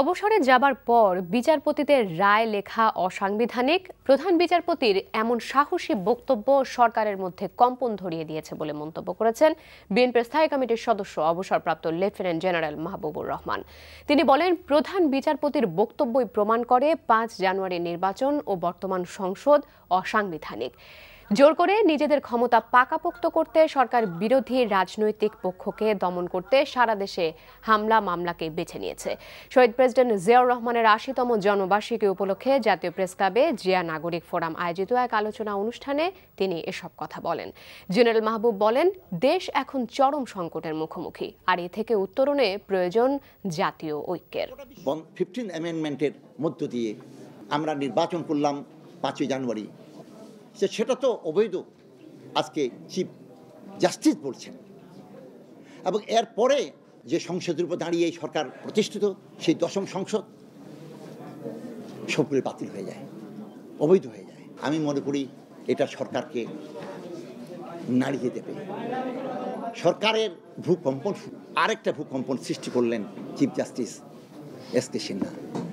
অবসরে যাবার পর বিচারপতিদের রায় লেখা অসাংবিধানিক প্রধান বিচারপতির এমন সাহসী বক্তব্য সরকারের মধ্যে কম্পন ধরিয়ে দিয়েছে বলে মন্তব্য করেছেন বিএনপির স্থায়ী কমিটির সদস্য অবসরপ্রাপ্ত লেফটেন্যান্ট জেনারেল মাহবুবুর রহমান তিনি বলেন প্রধান বিচারপতির বক্তব্যই প্রমাণ করে পাঁচ জানুয়ারি নির্বাচন ও বর্তমান সংসদ অসাংবিধানিক জোর করে নিজেদের ক্ষমতা পাকাপোক্ত করতে সরকার বিরোধী রাজনৈতিক পক্ষকে দমন করতে সারা দেশে হামলা মামলাকে বেছে নিয়েছে শহীদ প্রেসিডেন্ট জিয়াউর রহমানের আশিতম জন্মবার্ষিকী উপলক্ষে জাতীয় প্রেস ক্লাবে জিয়া নাগরিক ফোরাম আয়োজিত এক আলোচনা অনুষ্ঠানে তিনি এসব কথা বলেন জেনারেল মাহবুব বলেন দেশ এখন চরম সংকটের মুখোমুখি আর এ থেকে উত্তরণে প্রয়োজন জাতীয় ঐক্যের মধ্য দিয়ে আমরা নির্বাচন করলাম পাঁচই জানুয়ারি যে সেটা তো অবৈধ আজকে চিফ জাস্টিস বলছেন এবং এরপরে যে সংসদের উপর দাঁড়িয়ে সরকার প্রতিষ্ঠিত সেই দশম সংসদ সবগুলি বাতিল হয়ে যায় অবৈধ হয়ে যায় আমি মনে করি এটা সরকারকে নাড়িয়ে দেবে সরকারের ভূকম্পন আরেকটা ভূকম্পন সৃষ্টি করলেন chief justice S K Sinha